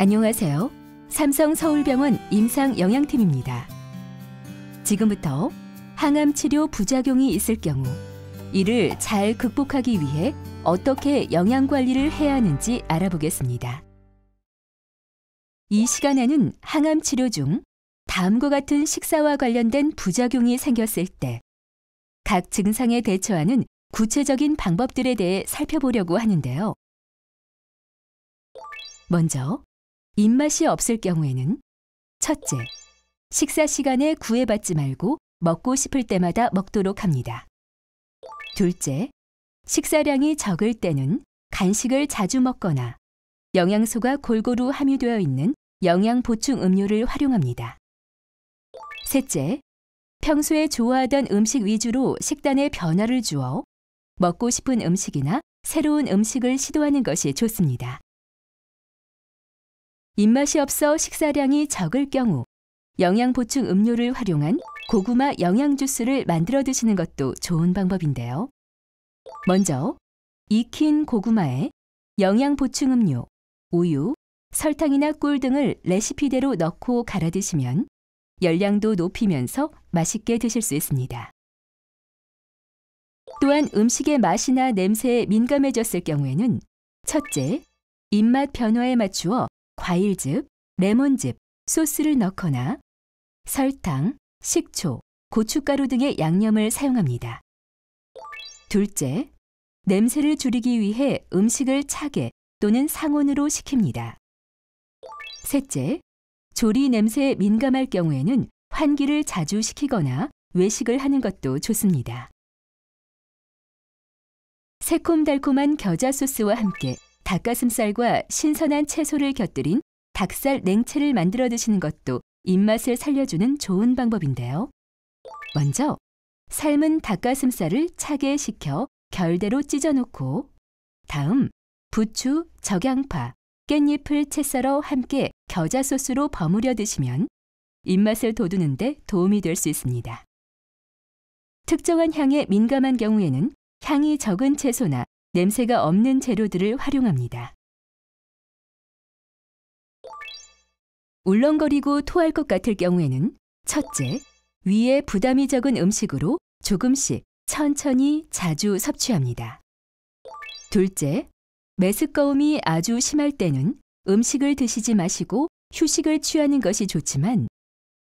안녕하세요. 삼성 서울병원 임상 영양팀입니다. 지금부터 항암 치료 부작용이 있을 경우 이를 잘 극복하기 위해 어떻게 영양 관리를 해야 하는지 알아보겠습니다. 이 시간에는 항암 치료 중 다음과 같은 식사와 관련된 부작용이 생겼을 때 각 증상에 대처하는 구체적인 방법들에 대해 살펴보려고 하는데요. 먼저 입맛이 없을 경우에는 첫째, 식사 시간에 구애받지 말고 먹고 싶을 때마다 먹도록 합니다. 둘째, 식사량이 적을 때는 간식을 자주 먹거나 영양소가 골고루 함유되어 있는 영양 보충 음료를 활용합니다. 셋째, 평소에 좋아하던 음식 위주로 식단에 변화를 주어 먹고 싶은 음식이나 새로운 음식을 시도하는 것이 좋습니다. 입맛이 없어 식사량이 적을 경우 영양 보충 음료를 활용한 고구마 영양 주스를 만들어 드시는 것도 좋은 방법인데요. 먼저 익힌 고구마에 영양 보충 음료, 우유, 설탕이나 꿀 등을 레시피대로 넣고 갈아 드시면 열량도 높이면서 맛있게 드실 수 있습니다. 또한 음식의 맛이나 냄새에 민감해졌을 경우에는 첫째, 입맛 변화에 맞추어 과일즙, 레몬즙, 소스를 넣거나 설탕, 식초, 고춧가루 등의 양념을 사용합니다. 둘째, 냄새를 줄이기 위해 음식을 차게 또는 상온으로 식힙니다. 셋째, 조리 냄새에 민감할 경우에는 환기를 자주 시키거나 외식을 하는 것도 좋습니다. 새콤달콤한 겨자 소스와 함께 닭가슴살과 신선한 채소를 곁들인 닭살 냉채를 만들어 드시는 것도 입맛을 살려주는 좋은 방법인데요. 먼저 삶은 닭가슴살을 차게 식혀 결대로 찢어놓고 다음 부추, 적양파, 깻잎을 채 썰어 함께 겨자 소스로 버무려 드시면 입맛을 돋우는데 도움이 될 수 있습니다. 특정한 향에 민감한 경우에는 향이 적은 채소나 냄새가 없는 재료들을 활용합니다. 울렁거리고 토할 것 같을 경우에는 첫째, 위에 부담이 적은 음식으로 조금씩 천천히 자주 섭취합니다. 둘째, 메스꺼움이 아주 심할 때는 음식을 드시지 마시고 휴식을 취하는 것이 좋지만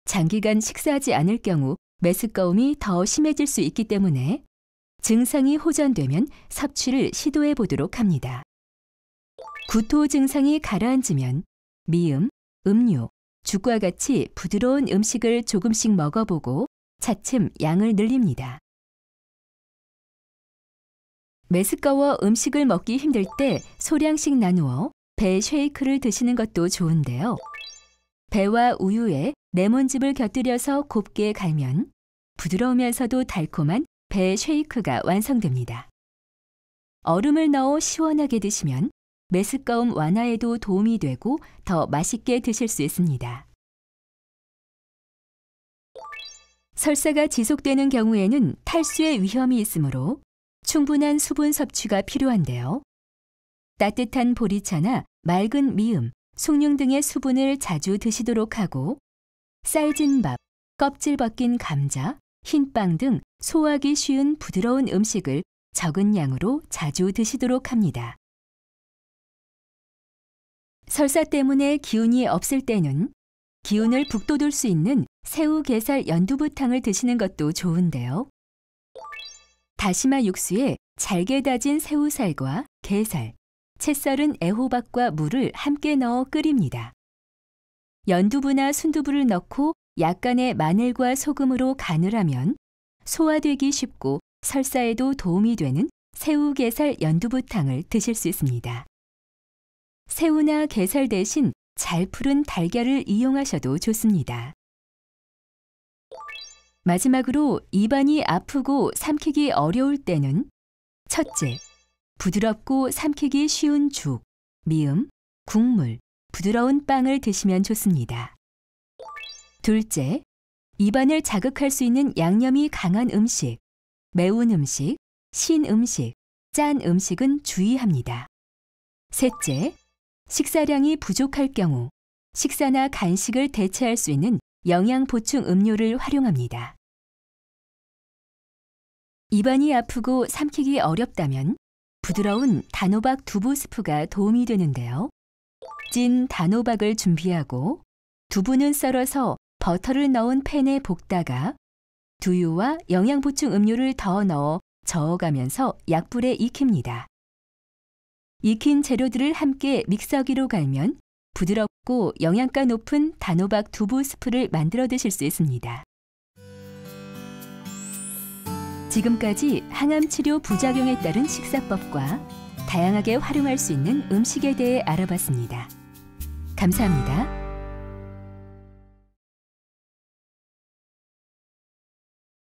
장기간 식사하지 않을 경우 메스꺼움이 더 심해질 수 있기 때문에 증상이 호전되면 섭취를 시도해 보도록 합니다. 구토 증상이 가라앉으면 미음, 음료, 죽과 같이 부드러운 음식을 조금씩 먹어보고 차츰 양을 늘립니다. 메스꺼워 음식을 먹기 힘들 때 소량씩 나누어 배 쉐이크를 드시는 것도 좋은데요. 배와 우유에 레몬즙을 곁들여서 곱게 갈면 부드러우면서도 달콤한 배 쉐이크가 완성됩니다. 얼음을 넣어 시원하게 드시면 메스꺼움 완화에도 도움이 되고 더 맛있게 드실 수 있습니다. 설사가 지속되는 경우에는 탈수의 위험이 있으므로 충분한 수분 섭취가 필요한데요. 따뜻한 보리차나 맑은 미음, 숭늉 등의 수분을 자주 드시도록 하고 쌀진 밥, 껍질 벗긴 감자, 흰빵 등 소화하기 쉬운 부드러운 음식을 적은 양으로 자주 드시도록 합니다. 설사 때문에 기운이 없을 때는 기운을 북돋울 수 있는 새우 게살 연두부탕을 드시는 것도 좋은데요. 다시마 육수에 잘게 다진 새우살과 게살, 채썰은 애호박과 물을 함께 넣어 끓입니다. 연두부나 순두부를 넣고 약간의 마늘과 소금으로 간을 하면 소화되기 쉽고 설사에도 도움이 되는 새우게살 연두부탕을 드실 수 있습니다. 새우나 게살 대신 잘 푸른 달걀을 이용하셔도 좋습니다. 마지막으로 입안이 아프고 삼키기 어려울 때는 첫째, 부드럽고 삼키기 쉬운 죽, 미음, 국물, 부드러운 빵을 드시면 좋습니다. 둘째, 입안을 자극할 수 있는 양념이 강한 음식, 매운 음식, 신 음식, 짠 음식은 주의합니다. 셋째, 식사량이 부족할 경우 식사나 간식을 대체할 수 있는 영양 보충 음료를 활용합니다. 입안이 아프고 삼키기 어렵다면 부드러운 단호박 두부 스프가 도움이 되는데요. 찐 단호박을 준비하고 두부는 썰어서 버터를 넣은 팬에 볶다가 두유와 영양보충 음료를 더 넣어 저어가면서 약불에 익힙니다. 익힌 재료들을 함께 믹서기로 갈면 부드럽고 영양가 높은 단호박 두부 스프를 만들어 드실 수 있습니다. 지금까지 항암 치료 부작용에 따른 식사법과 다양하게 활용할 수 있는 음식에 대해 알아봤습니다. 감사합니다.